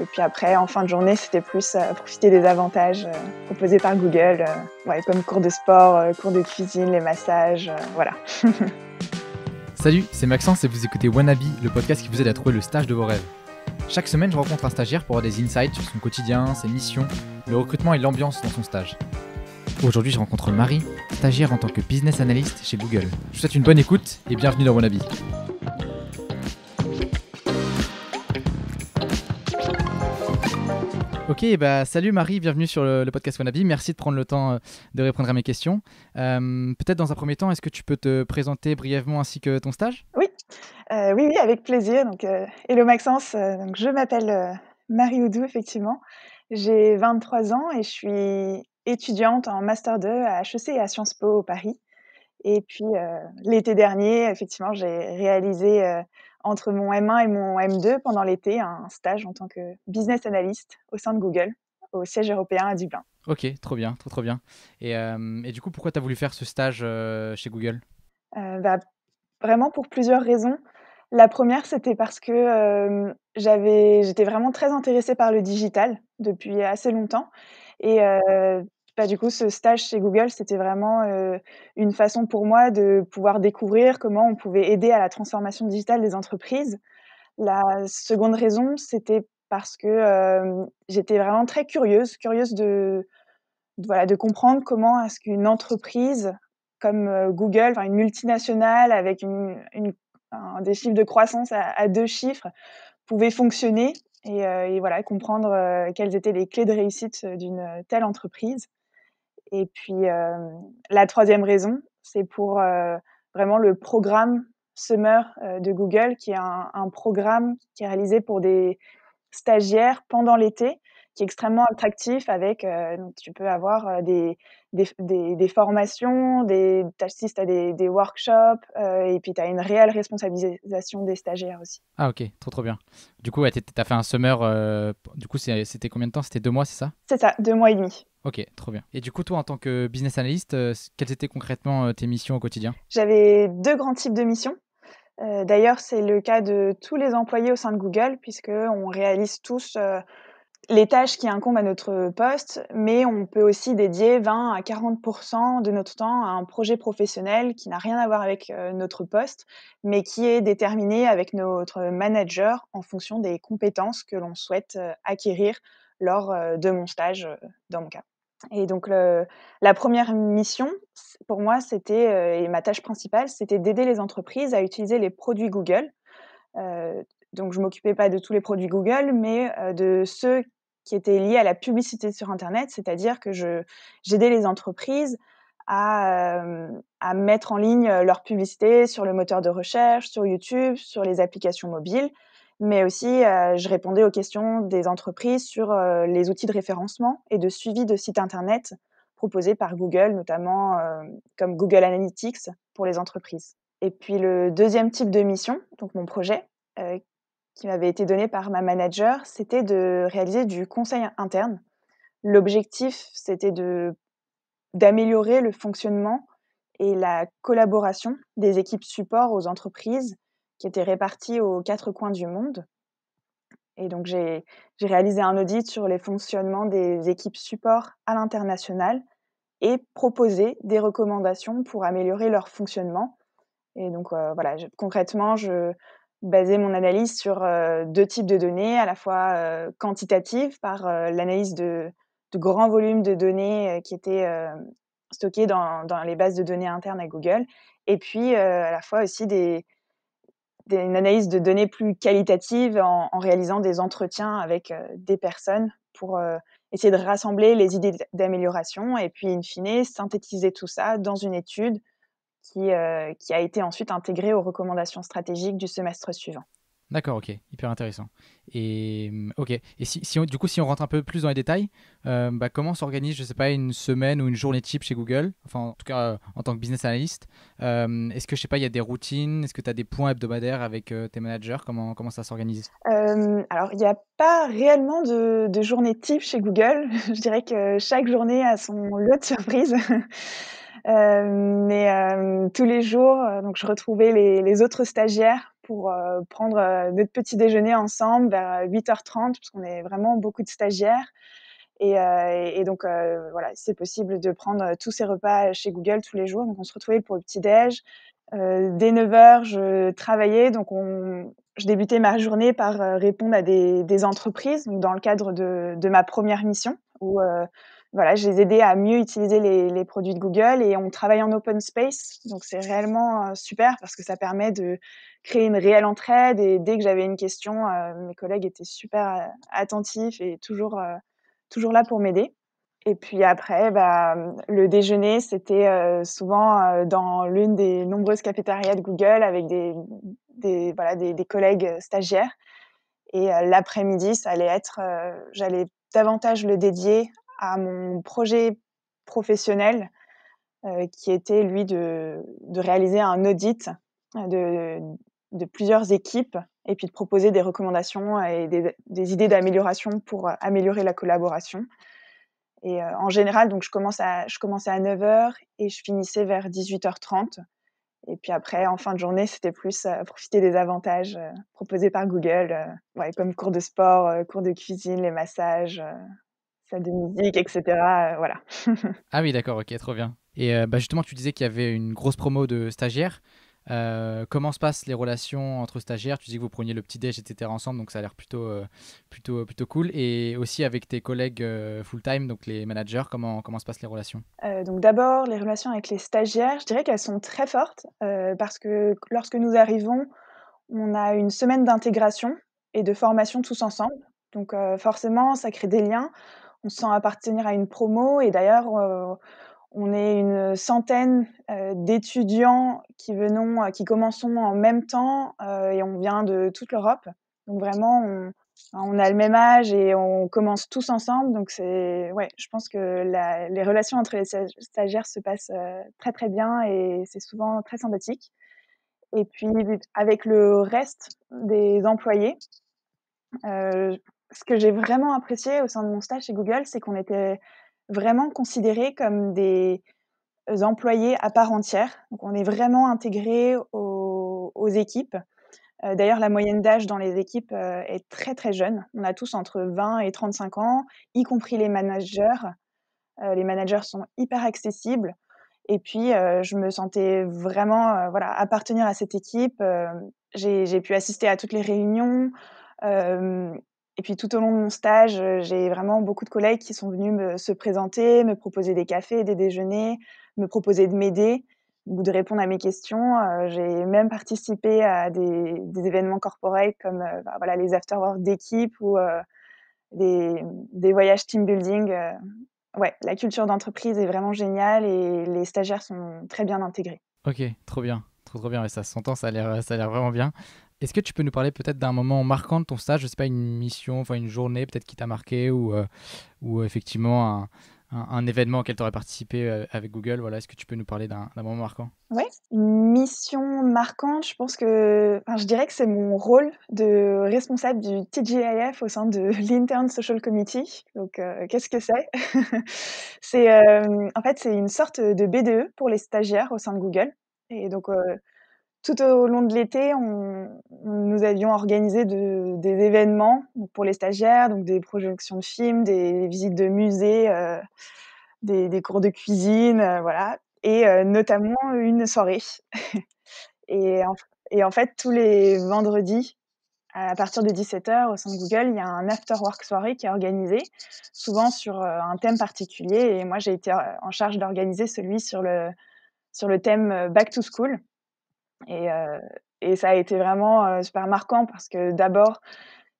Et puis après, en fin de journée, c'était plus euh, profiter des avantages euh, proposés par Google, euh, comme cours de sport, cours de cuisine, les massages, voilà. Salut, c'est Maxence et vous écoutez Wannabe, le podcast qui vous aide à trouver le stage de vos rêves. Chaque semaine, je rencontre un stagiaire pour avoir des insights sur son quotidien, ses missions, le recrutement et l'ambiance dans son stage. Aujourd'hui, je rencontre Marie, stagiaire en tant que business analyst chez Google. Je vous souhaite une bonne écoute et bienvenue dans Wannabe. Ok, bah, salut Marie, bienvenue sur le, podcast Wannabe. Merci de prendre le temps euh, de répondre à mes questions. Euh, peut-être dans un premier temps, est-ce que tu peux te présenter brièvement ainsi que ton stage euh, oui. oui, avec plaisir. Donc, hello Maxence, donc, je m'appelle Marie Oudou, effectivement. J'ai 23 ans et je suis étudiante en Master 2 à HEC et à Sciences Po au Paris. Et puis l'été dernier, effectivement, j'ai réalisé entre mon M1 et mon M2 pendant l'été un stage en tant que business analyst au sein de Google, au siège européen à Dublin. Ok, trop bien, trop trop bien. Et, euh, du coup, pourquoi tu as voulu faire ce stage euh, chez Google euh, bah, Vraiment pour plusieurs raisons. La première, c'était parce que j'avais, j'étais vraiment très intéressée par le digital depuis assez longtemps. Et bah, du coup, ce stage chez Google, c'était vraiment euh, une façon pour moi de pouvoir découvrir comment on pouvait aider à la transformation digitale des entreprises. La seconde raison, c'était parce que euh, j'étais vraiment très curieuse, curieuse de, voilà, de comprendre comment est-ce qu'une entreprise comme euh, Google, une multinationale avec une, des chiffres de croissance à, deux chiffres, pouvait fonctionner et, et voilà, comprendre quelles étaient les clés de réussite d'une telle entreprise. Et puis euh, la troisième raison, c'est pour euh, vraiment le programme Summer euh, de Google, qui est un, programme qui est réalisé pour des stagiaires pendant l'été, qui est extrêmement attractif avec, tu peux avoir des, des, formations, des, tu assistes à des, workshops, et puis tu as une réelle responsabilisation des stagiaires aussi. Ah ok, trop trop bien. Du coup, ouais, tu as fait un summer, du coup c'était combien de temps C'était deux mois, c'est ça C'est ça, deux mois et demi. Ok, trop bien. Et du coup, toi, en tant que business analyst, euh, quelles étaient concrètement euh, tes missions au quotidien J'avais deux grands types de missions. Euh, d'ailleurs, c'est le cas de tous les employés au sein de Google, puisqu'on réalise tous les tâches qui incombent à notre poste, mais on peut aussi dédier 20 à 40 de notre temps à un projet professionnel qui n'a rien à voir avec notre poste, mais qui est déterminé avec notre manager en fonction des compétences que l'on souhaite acquérir lors de mon stage, dans mon cas. Et donc la première mission pour moi, c'était, et ma tâche principale, c'était d'aider les entreprises à utiliser les produits Google. donc je m'occupais pas de tous les produits Google, mais de ceux qui étaient liés à la publicité sur Internet, c'est-à-dire que j'aidais les entreprises à, mettre en ligne leur publicité sur le moteur de recherche, sur YouTube, sur les applications mobiles, mais aussi euh, je répondais aux questions des entreprises sur euh, les outils de référencement et de suivi de sites Internet proposés par Google, notamment euh, comme Google Analytics pour les entreprises. Et puis le deuxième type de mission, donc mon projet, qui m'avait été donné par ma manager, c'était de réaliser du conseil interne. L'objectif, c'était d'améliorer le fonctionnement et la collaboration des équipes support aux entreprises qui étaient répartis aux quatre coins du monde. Et donc, j'ai réalisé un audit sur les fonctionnements des équipes support à l'international et proposé des recommandations pour améliorer leur fonctionnement. Et donc, euh, voilà, concrètement, je basais mon analyse sur euh, deux types de données, à la fois euh, quantitatives par l'analyse de, de, grands volumes de données qui étaient stockées dans, dans, les bases de données internes à Google, et puis à la fois aussi des, une analyse de données plus qualitative en, réalisant des entretiens avec euh, des personnes pour euh, essayer de rassembler les idées d'amélioration et puis, in fine, synthétiser tout ça dans une étude qui, euh, a été ensuite intégrée aux recommandations stratégiques du semestre suivant. D'accord, ok, hyper intéressant. Et hum, ok, et si, on, du coup, si on rentre un peu plus dans les détails, euh, bah, comment s'organise, je sais pas, une semaine ou une journée type chez Google Enfin, en tout cas, euh, en tant que business analyst, euh, est-ce que je sais pas, il y a des routines Est-ce que tu as des points hebdomadaires avec tes managers Comment comment ça s'organise Alors, il n'y a pas réellement de, journée type chez Google. je dirais que chaque journée a son lot de surprises. mais tous les jours, donc je retrouvais les, les autres stagiaires pour euh, prendre euh, notre petit déjeuner ensemble vers 8h30, euh, parce qu'on est vraiment beaucoup de stagiaires. Et, donc, voilà, c'est possible de prendre tous ces repas chez Google tous les jours. Donc, on se retrouvait pour le petit-déj. dès 9h, je travaillais. Donc, je débutais ma journée par répondre à des, entreprises, donc dans le cadre de, ma première mission, où voilà, je les aidais à mieux utiliser les, produits de Google et on travaille en open space. Donc, c'est réellement super parce que ça permet de créer une réelle entraide. Et dès que j'avais une question, euh, mes collègues étaient super euh, attentifs et toujours, euh, toujours là pour m'aider. Et puis après, bah, le déjeuner, c'était souvent dans l'une des nombreuses cafétérias de Google avec des, des, voilà, des, collègues stagiaires. Et l'après-midi, ça allait être, j'allais davantage le dédier à mon projet professionnel qui était, lui, de, de réaliser un audit de, de plusieurs équipes et puis de proposer des recommandations et des, idées d'amélioration pour euh, améliorer la collaboration. Et euh, en général, donc je, commençais à 9h et je finissais vers 18h30. Et puis après, en fin de journée, c'était plus euh, profiter des avantages proposés par Google, comme cours de sport, cours de cuisine, les massages, salle de musique, etc. voilà. ah oui, d'accord, ok, trop bien. Et bah, justement, tu disais qu'il y avait une grosse promo de stagiaires. Euh, comment se passent les relations entre stagiaires Tu dis que vous preniez le petit déj, etc. ensemble, donc ça a l'air plutôt, euh, plutôt, euh, plutôt cool. Et aussi avec tes collègues full-time, donc les managers, comment, comment se passent les relations Donc d'abord, les relations avec les stagiaires, je dirais qu'elles sont très fortes parce que lorsque nous arrivons, on a une semaine d'intégration et de formation tous ensemble. Donc forcément, ça crée des liens. On se sent appartenir à une promo et d'ailleurs on est une centaine euh, d'étudiants qui venons, euh, qui commençons en même temps euh, et on vient de toute l'Europe. Donc vraiment, on, a le même âge et on commence tous ensemble. Donc c'est, ouais, je pense que les relations entre les stagiaires se passent très très bien et c'est souvent très sympathique. Et puis avec le reste des employés, ce que j'ai vraiment apprécié au sein de mon stage chez Google, c'est qu'on était vraiment considérés comme des euh, employés à part entière. Donc on est vraiment intégré aux, équipes. Euh, d'ailleurs, la moyenne d'âge dans les équipes euh, est très très jeune. On a tous entre 20 et 35 ans, y compris les managers. les managers sont hyper accessibles. Et puis, je me sentais vraiment voilà, appartenir à cette équipe. J'ai pu assister à toutes les réunions. Euh, et puis tout au long de mon stage, euh, j'ai vraiment beaucoup de collègues qui sont venus me, se présenter, me proposer des cafés, des déjeuners, me proposer de m'aider ou de répondre à mes questions. Euh, j'ai même participé à des, événements corporels comme euh, bah, voilà, les after d'équipe ou des, voyages team building. ouais, la culture d'entreprise est vraiment géniale et les stagiaires sont très bien intégrés. Ok, trop bien. Trop, trop bien, et ça s'entend, ça a l'air vraiment bien. Est-ce que tu peux nous parler peut-être d'un moment marquant de ton stage Je sais pas, une mission, enfin une journée peut-être qui t'a marqué ou, euh, ou euh, effectivement un, un, événement auquel tu aurais participé euh, avec Google. Voilà, est-ce que tu peux nous parler d'un moment marquant Oui, une mission marquante, je pense que, enfin, je dirais que c'est mon rôle de responsable du TGIF au sein de l'Intern Social Committee. Donc, qu'est-ce que c'est C'est, en fait, c'est une sorte de BDE pour les stagiaires au sein de Google. Et donc, tout au long de l'été, nous avions organisé des événements pour les stagiaires, donc des projections de films, des, visites de musées, euh, des, cours de cuisine, euh, voilà, et euh, notamment une soirée. et, en, fait, tous les vendredis, à partir de 17h, au centre Google, il y a un after-work soirée qui est organisé, souvent sur un thème particulier. Et moi, j'ai été en charge d'organiser celui sur le, sur le thème Back to School et, ça a été vraiment super marquant parce que d'abord,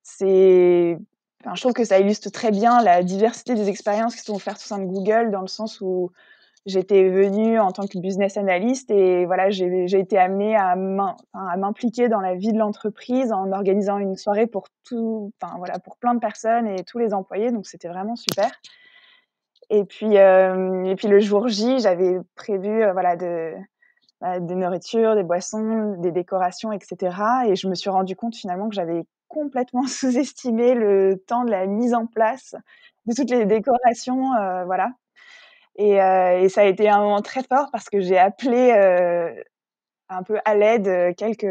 c'est. un je trouve que ça illustre très bien la diversité des expériences qui sont offertes au sein de Google, dans le sens où j'étais venue en tant que business analyst et voilà, j'ai été amenée à m'impliquer dans la vie de l'entreprise en organisant une soirée pour tout, enfin voilà, pour plein de personnes et tous les employés. Donc c'était vraiment super. Et puis, et puis le jour J, j'avais prévu voilà de bah, des nourritures, des boissons, des décorations, etc. Et je me suis rendu compte finalement que j'avais complètement sous-estimé le temps de la mise en place de toutes les décorations, euh, voilà. Euh, et, ça a été un moment très fort parce que j'ai appelé euh, un peu à l'aide quelques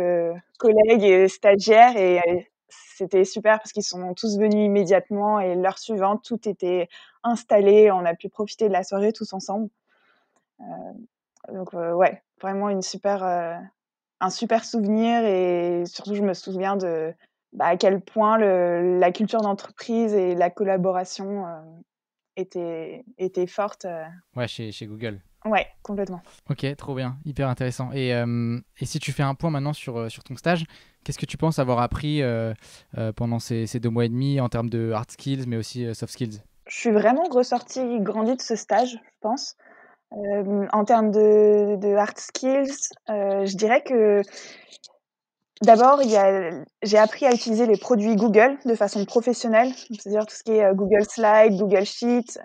collègues et stagiaires et c'était super parce qu'ils sont tous venus immédiatement et l'heure suivante, tout était installé, on a pu profiter de la soirée tous ensemble. donc ouais, vraiment une super, euh, un super souvenir et surtout je me souviens de bah, à quel point le, la culture d'entreprise et la collaboration euh, étaient était, était forte. Euh. Ouais, chez, chez Google. Ouais, complètement. Ok, trop bien, hyper intéressant. Et, et, si tu fais un point maintenant sur, sur ton stage, qu'est-ce que tu penses avoir appris pendant ces, ces, deux mois et demi en termes de hard skills, mais aussi soft skills Je suis vraiment ressortie grandie de ce stage, je pense. Euh, en termes de, de hard skills, euh, je dirais que d'abord, j'ai appris à utiliser les produits Google de façon professionnelle, c'est-à-dire tout ce qui est euh, Google Slide, Google Sheet,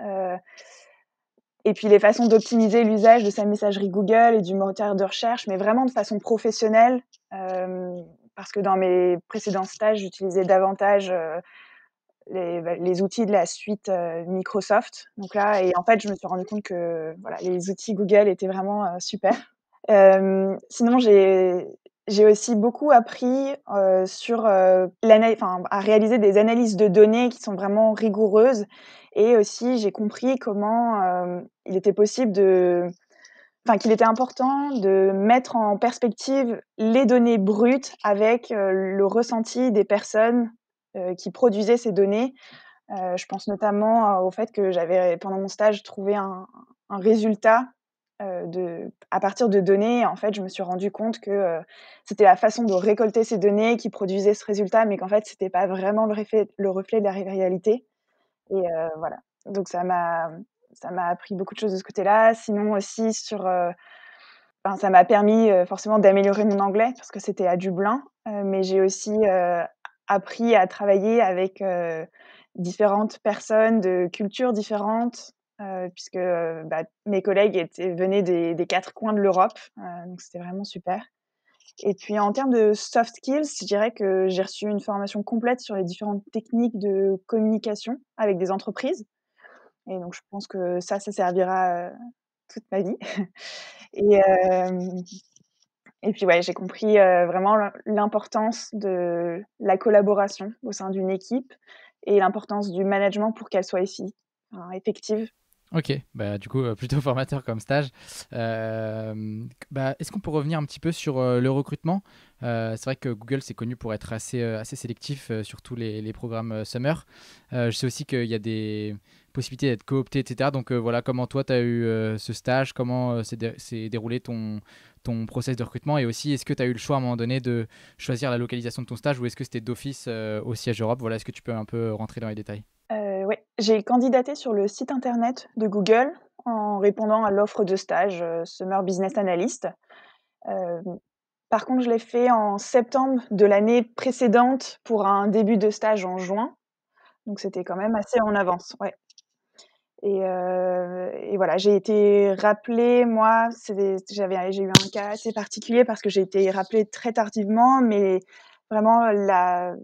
et puis les façons d'optimiser l'usage de sa messagerie Google et du moteur de recherche, mais vraiment de façon professionnelle, parce que dans mes précédents stages, j'utilisais davantage bah, les, outils de la suite euh, Microsoft. Donc là, et en fait, je me suis rendu compte que voilà, les outils Google étaient vraiment euh, super. Euh, sinon, j'ai aussi beaucoup appris sur à réaliser des analyses de données qui sont vraiment rigoureuses. Et aussi, j'ai compris comment il était possible de Enfin, qu'il était important de mettre en perspective les données brutes avec le ressenti des personnes euh, qui produisait ces données. Euh, je pense notamment euh, au fait que j'avais, pendant mon stage, trouvé un, résultat de, à partir de données, en fait, je me suis rendu compte que c'était la façon de récolter ces données qui produisait ce résultat, mais qu'en fait, c'était pas vraiment le, reflet, le reflet de la réalité. Et voilà. Donc, ça m'a, ça m'a appris beaucoup de choses de ce côté-là. Sinon, aussi, sur. ça m'a permis forcément d'améliorer mon anglais parce que c'était à Dublin, mais j'ai aussi appris à travailler avec euh, différentes personnes de cultures différentes, euh, puisque euh, bah, mes collègues étaient, venaient des, quatre coins de l'Europe, donc c'était vraiment super. Et puis en termes de soft skills, je dirais que j'ai reçu une formation complète sur les différentes techniques de communication avec des entreprises. Et donc je pense que ça, ça servira toute ma vie. Et et puis ouais, j'ai compris euh, vraiment l'importance de la collaboration au sein d'une équipe et l'importance du management pour qu'elle soit ici, effective Ok, bah, du coup, euh, plutôt formateur comme stage. Euh, bah, Est-ce qu'on peut revenir un petit peu sur euh, le recrutement C'est vrai que Google, c'est connu pour être assez, assez sélectif sur tous les, les programmes Summer. je sais aussi qu'il y a des possibilités d'être coopté, etc. Donc voilà, comment toi, tu as eu ce stage Comment s'est déroulé ton, ton process de recrutement Et aussi, est-ce que tu as eu le choix à un moment donné de choisir la localisation de ton stage ou est-ce que c'était d'office au siège Europe Voilà, est-ce que tu peux un peu rentrer dans les détails j'ai candidaté sur le site internet de Google en répondant à l'offre de stage euh, Summer Business Analyst. Euh, par contre, je l'ai fait en septembre de l'année précédente pour un début de stage en juin. Donc c'était quand même assez en avance. Ouais. Et, euh, voilà, j'ai été rappelée, moi, j'avais, j'ai eu un cas assez particulier parce que j'ai été rappelée très tardivement, mais vraiment la,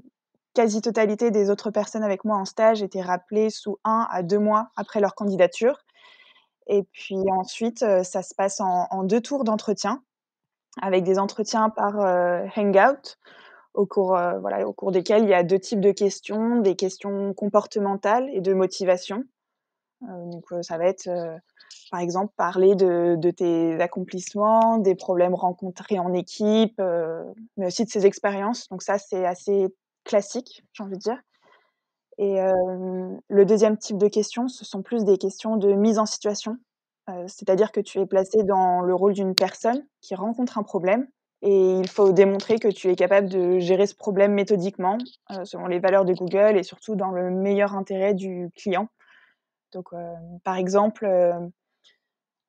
quasi-totalité des autres personnes avec moi en stage étaient rappelées sous un à deux mois après leur candidature. Et puis ensuite, euh, ça se passe en, deux tours d'entretien, avec des entretiens par euh, Hangout, au cours, euh, voilà, au cours desquels il y a deux types de questions, des questions comportementales et de motivation. donc ça va être, par exemple, parler de, de, tes accomplissements, des problèmes rencontrés en équipe, mais aussi de ses expériences. Donc ça, c'est assez classique, j'ai envie de dire. Et euh, le deuxième type de questions, ce sont plus des questions de mise en situation, euh, c'est-à-dire que tu es placé dans le rôle d'une personne qui rencontre un problème et il faut démontrer que tu es capable de gérer ce problème méthodiquement, euh, selon les valeurs de Google et surtout dans le meilleur intérêt du client. Donc, par exemple,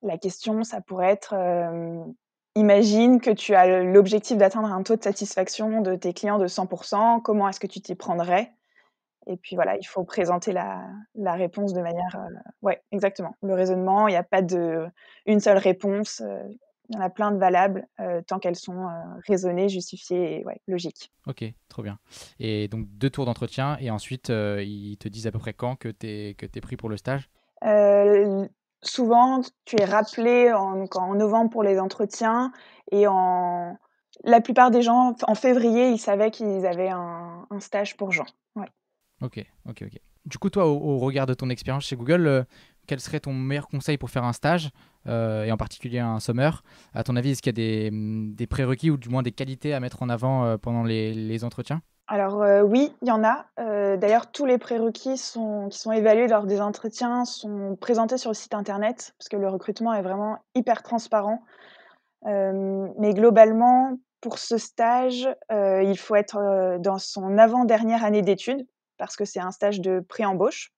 la question, ça pourrait être Imagine que tu as l'objectif d'atteindre un taux de satisfaction de tes clients de 100%. Comment est-ce que tu t'y prendrais Et puis voilà, il faut présenter la, réponse de manière. Oui, euh, ouais, exactement. Le raisonnement, il n'y a pas de une seule réponse. Euh, il y en a plein de valables euh, tant qu'elles sont raisonnées, justifiées et logiques. Ok, trop bien. Et donc deux tours d'entretien et ensuite ils te disent à peu près quand que tu es, que es pris pour le stage souvent, tu es rappelé en, novembre pour les entretiens et en la plupart des gens en février, ils savaient qu'ils avaient un, stage pour Jean. Ok, ok, ok. Du coup, toi, au, regard de ton expérience chez Google, euh, quel serait ton meilleur conseil pour faire un stage euh, et en particulier un summer À ton avis, est-ce qu'il y a des, prérequis ou du moins des qualités à mettre en avant euh, pendant les entretiens alors euh, oui, il y en a. Euh, d'ailleurs, tous les prérequis qui sont évalués lors des entretiens sont présentés sur le site internet, parce que le recrutement est vraiment hyper transparent. Euh, mais globalement, pour ce stage, il faut être dans son avant-dernière année d'études, parce que c'est un stage de pré-embauche.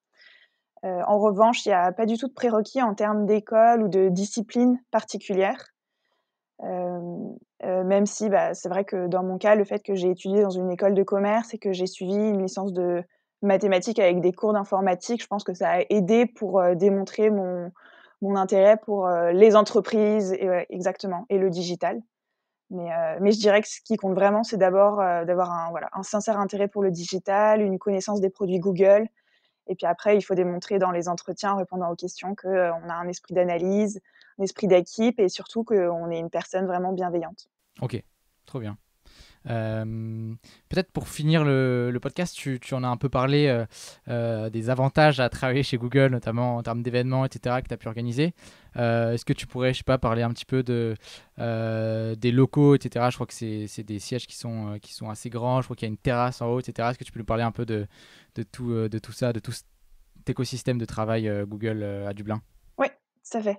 en revanche, il n'y a pas du tout de prérequis en termes d'école ou de discipline particulière. Euh, euh, même si bah, c'est vrai que dans mon cas, le fait que j'ai étudié dans une école de commerce et que j'ai suivi une licence de mathématiques avec des cours d'informatique, je pense que ça a aidé pour euh, démontrer mon, intérêt pour les entreprises, et, exactement, et le digital. Mais, je dirais que ce qui compte vraiment, c'est d'abord d'avoir un, sincère intérêt pour le digital, une connaissance des produits Google. Et puis après, il faut démontrer dans les entretiens, en répondant aux questions, qu'on a un esprit d'analyse, l'esprit esprit d'équipe et surtout qu'on est une personne vraiment bienveillante. Ok, trop bien. Euh, peut-être pour finir le, podcast, tu, en as un peu parlé euh, euh, des avantages à travailler chez Google, notamment en termes d'événements, etc., que tu as pu organiser. Est-ce que tu pourrais, je sais pas, parler un petit peu de, des locaux, etc. Je crois que c'est des sièges qui sont, qui sont assez grands, je crois qu'il y a une terrasse en haut, etc. Est-ce que tu peux nous parler un peu de, de, tout, de tout ça, de tout cet écosystème de travail Google à Dublin ça fait.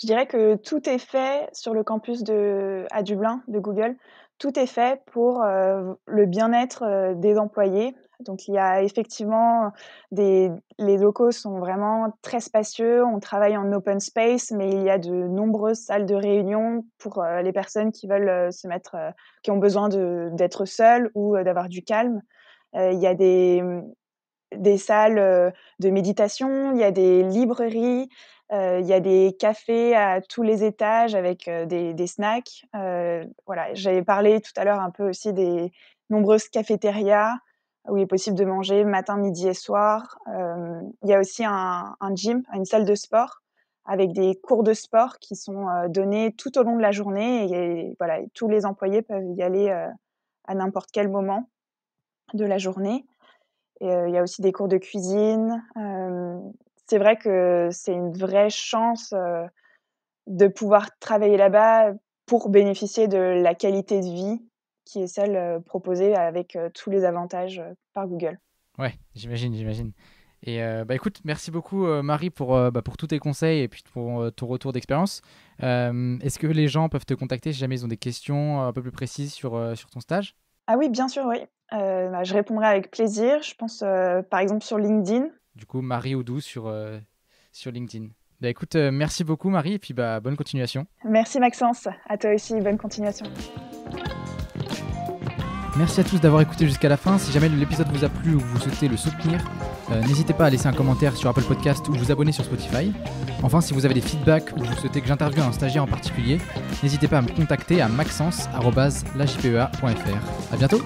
Je dirais que tout est fait sur le campus de, à Dublin de Google. Tout est fait pour euh, le bien-être euh, des employés. Donc il y a effectivement des les locaux sont vraiment très spacieux. On travaille en open space, mais il y a de nombreuses salles de réunion pour euh, les personnes qui veulent se mettre, qui ont besoin d'être seules ou d'avoir du calme. il y a des des salles de méditation, il y a des librairies, euh, il y a des cafés à tous les étages avec euh, des, snacks. Euh, voilà, j'avais parlé tout à l'heure un peu aussi des nombreuses cafétérias où il est possible de manger matin, midi et soir. il y a aussi un, gym, une salle de sport avec des cours de sport qui sont donnés tout au long de la journée et, voilà, tous les employés peuvent y aller à n'importe quel moment de la journée. il y a aussi des cours de cuisine, c'est vrai que c'est une vraie chance de pouvoir travailler là-bas pour bénéficier de la qualité de vie qui est celle proposée avec tous les avantages par Google. Ouais, j'imagine, j'imagine. Et bah écoute, merci beaucoup Marie pour, bah, pour tous tes conseils et puis pour ton retour d'expérience. Est-ce que les gens peuvent te contacter si jamais ils ont des questions un peu plus précises sur, ton stage Ah oui, bien sûr, oui. Bah, je répondrai avec plaisir. Je pense par exemple sur LinkedIn, du coup Marie Oudou sur, euh, sur LinkedIn. Bah écoute, euh, merci beaucoup Marie et puis bah, bonne continuation. Merci Maxence, à toi aussi, bonne continuation. Merci à tous d'avoir écouté jusqu'à la fin. Si jamais l'épisode vous a plu ou vous souhaitez le soutenir, euh, n'hésitez pas à laisser un commentaire sur Apple Podcast ou vous abonner sur Spotify. Enfin, si vous avez des feedbacks ou vous souhaitez que j'interviewe un stagiaire en particulier, n'hésitez pas à me contacter à maxence@lajpea.fr. À bientôt!